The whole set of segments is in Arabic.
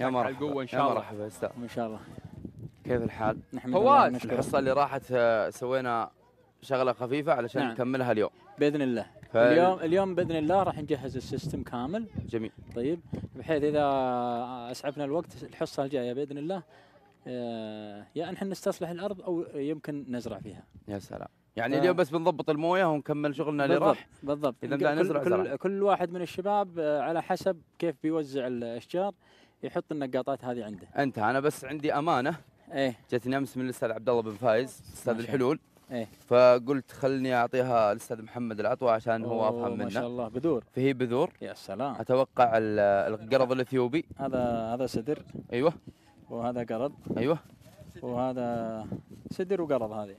يا مرحبا القوة ان شاء الله مرحبا استاذ ان شاء الله كيف الحال؟ نحمد فواز الحصه اللي راحت آه، سوينا شغله خفيفه علشان نعم. نكملها اليوم باذن الله اليوم اليوم باذن الله راح نجهز السيستم كامل جميل طيب بحيث اذا اسعفنا الوقت الحصه الجايه باذن الله آه، يا يا نحن نستصلح الارض او يمكن نزرع فيها يا سلام يعني ف... اليوم بس بنضبط المويه ونكمل شغلنا اللي راح بالضبط اذا كل, كل, كل واحد من الشباب آه، على حسب كيف بيوزع الاشجار يحط النقاطات هذه عنده انت انا بس عندي امانه ايه جتني امس من الاستاذ عبد الله بن فايز استاذ الحلول ايه فقلت خلني اعطيها الاستاذ محمد العطوه عشان هو افهم منه ما شاء الله بذور فهي بذور يا سلام اتوقع القرض الاثيوبي هذا هذا سدر ايوه وهذا قرض ايوه وهذا سدر وقرض هذه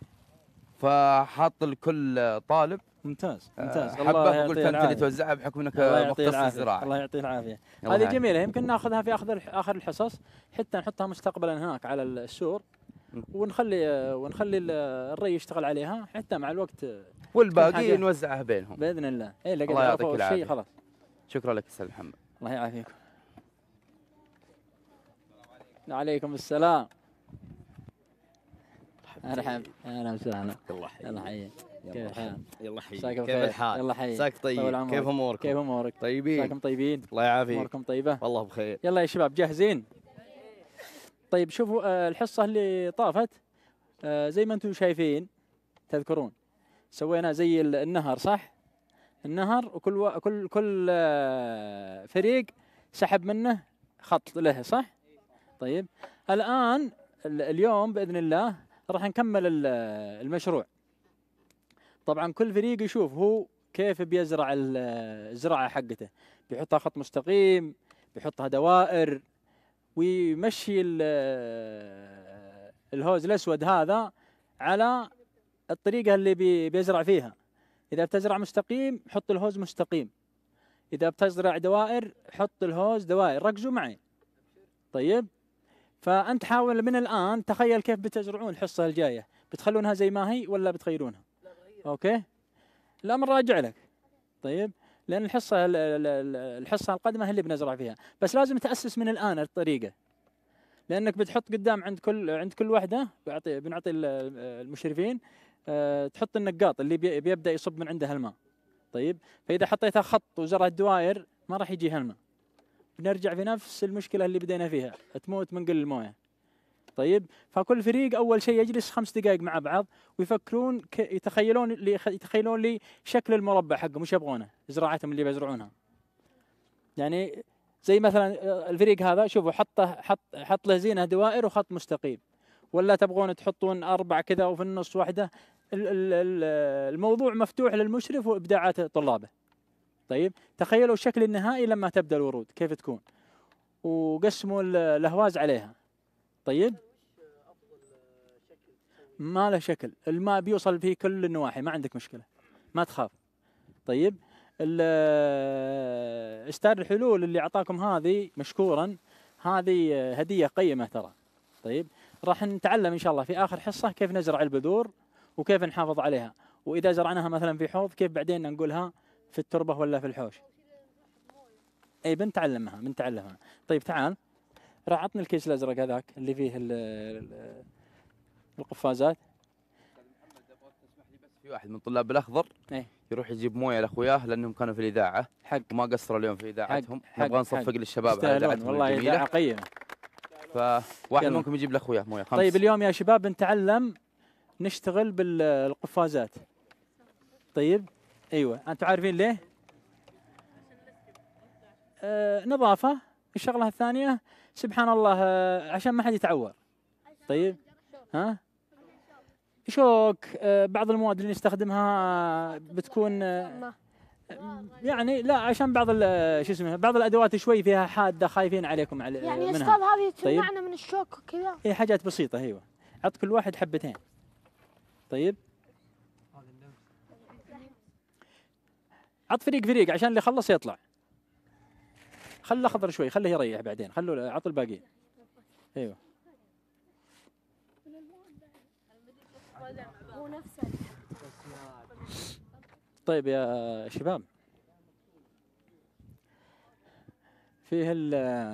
فحط لكل طالب ممتاز آه، ممتاز حبه قلت انت اللي توزعها بحكم انك مختص الزراعه الله يعطيه العافيه هذه جميله يمكن ناخذها في اخر اخر الحصص حتى نحطها مستقبلا هناك على السور ونخلي ونخلي الري يشتغل عليها حتى مع الوقت والباقي نوزعها بينهم باذن الله اي الله يعطيك العافيه خلاص شكرا لك استاذ محمد الله يعافيكم عليكم السلام مرحبا اهلا وسهلا الله يحييك الله يحييك كيف الحال؟ يلا حي كيف طيب؟ الحال؟ يلا حي عساك طيب كيف اموركم؟ كيف امورك؟ طيبين عساكم طيبين الله يعافيك اموركم طيبه؟ والله بخير يلا يا شباب جاهزين؟ طيب شوفوا آه، الحصه اللي طافت آه، زي ما انتم شايفين تذكرون سوينا زي النهر صح؟ النهر وكل و... كل كل آه، فريق سحب منه خط له صح؟ طيب الان اليوم باذن الله راح نكمل المشروع طبعا كل فريق يشوف هو كيف بيزرع الزراعه حقته بيحطها خط مستقيم بيحطها دوائر ويمشي الهوز الاسود هذا على الطريقه اللي بيزرع فيها اذا بتزرع مستقيم حط الهوز مستقيم اذا بتزرع دوائر حط الهوز دوائر ركزوا معي طيب فانت حاول من الان تخيل كيف بتزرعون الحصه الجايه بتخلونها زي ما هي ولا بتغيرونها اوكي الامر راجع لك طيب لان الحصه الحصه القادمه هي اللي بنزرع فيها بس لازم تاسس من الان الطريقه لانك بتحط قدام عند كل عند كل وحده بعطي بنعطي المشرفين آه، تحط النقاط اللي بيبدا يصب من عنده الماء طيب فاذا حطيتها خط وزرعت دوائر ما راح يجيها الماء بنرجع في نفس المشكله اللي بدينا فيها تموت من قل المويه طيب فكل فريق اول شيء يجلس خمس دقائق مع بعض ويفكرون ك... يتخيلون لي يتخيلون لي شكل المربع حقهم وش يبغونه زراعتهم اللي بيزرعونها يعني زي مثلا الفريق هذا شوفوا حطه حط حط له زينه دوائر وخط مستقيم ولا تبغون تحطون اربع كذا وفي النص واحده الموضوع مفتوح للمشرف وابداعات طلابه طيب تخيلوا الشكل النهائي لما تبدا الورود كيف تكون وقسموا الاهواز عليها طيب ما له شكل الماء بيوصل فيه كل النواحي ما عندك مشكله ما تخاف طيب استاذ الحلول اللي اعطاكم هذه مشكورا هذه هديه قيمه ترى طيب راح نتعلم ان شاء الله في اخر حصه كيف نزرع البذور وكيف نحافظ عليها واذا زرعناها مثلا في حوض كيف بعدين نقولها في التربه ولا في الحوش اي بنتعلمها بنتعلمها طيب تعال عطني الكيس الازرق هذاك اللي فيه الـ الـ القفازات في واحد من طلاب الاخضر ايه؟ يروح يجيب مويه لاخوياه لانهم كانوا في الاذاعه حق وما قصروا اليوم في اذاعتهم نبغى نصفق للشباب على اذاعتهم والله اذاعه قيمه فواحد منكم يجيب لاخوياه مويه خمس طيب اليوم يا شباب بنتعلم نشتغل بالقفازات طيب ايوه انتم عارفين ليه؟ آه، نظافه الشغله الثانيه سبحان الله آه، عشان ما حد يتعور طيب ها شوك آه، بعض المواد اللي نستخدمها بتكون يعني لا عشان بعض شو اسمه بعض الادوات شوي فيها حاده خايفين عليكم على يعني استاذ هذه تمنعنا طيب؟ من الشوك وكذا هي إيه، حاجات بسيطه ايوه عط كل واحد حبتين طيب عط فريق فريق عشان اللي خلص يطلع خله خضر شوي خله يريح بعدين خلوا عط الباقيين ايوه طيب يا شباب فيه ال